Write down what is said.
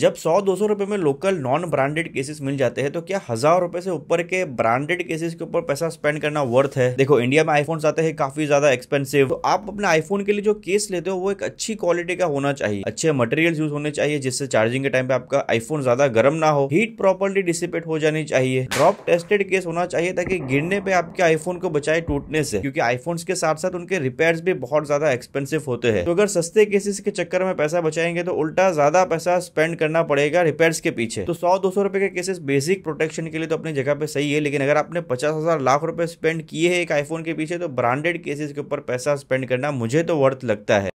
जब सौ दो सौ में लोकल नॉन ब्रांडेड केसेस मिल जाते हैं तो क्या हजार रुपए से ऊपर के ब्रांडेड केसेस के ऊपर पैसा स्पेंड करना वर्थ है देखो इंडिया में आईफोन आते हैं काफी ज्यादा एक्सपेंसिव तो आप अपने आईफोन के लिए जो केस लेते हो वो एक अच्छी क्वालिटी का होना चाहिए अच्छे मटेरियल यूज होने चाहिए जिससे चार्जिंग के टाइम पे आपका आईफोन ज्यादा गर्म ना हो हीट प्रॉपरली डिसिपेट हो जानी चाहिए ड्रॉप टेस्टेड केस होना चाहिए ताकि गिरने पे आपके आईफोन को बचाए टूटने से क्योंकि आईफोन के साथ साथ उनके रिपेयर भी बहुत ज्यादा एक्सपेंसिव होते हैं तो अगर सस्ते केसेस के चक्कर में पैसा बचाएंगे तो उल्टा ज्यादा पैसा स्पेंड करना पड़ेगा रिपेयर्स के पीछे तो सौ दो सौ रुपए के केसेस बेसिक प्रोटेक्शन के लिए तो अपनी जगह पे सही है लेकिन अगर आपने पचास हजार लाख रुपए स्पेंड किए हैं एक आईफोन के पीछे तो ब्रांडेड केसेस के ऊपर पैसा स्पेंड करना मुझे तो वर्थ लगता है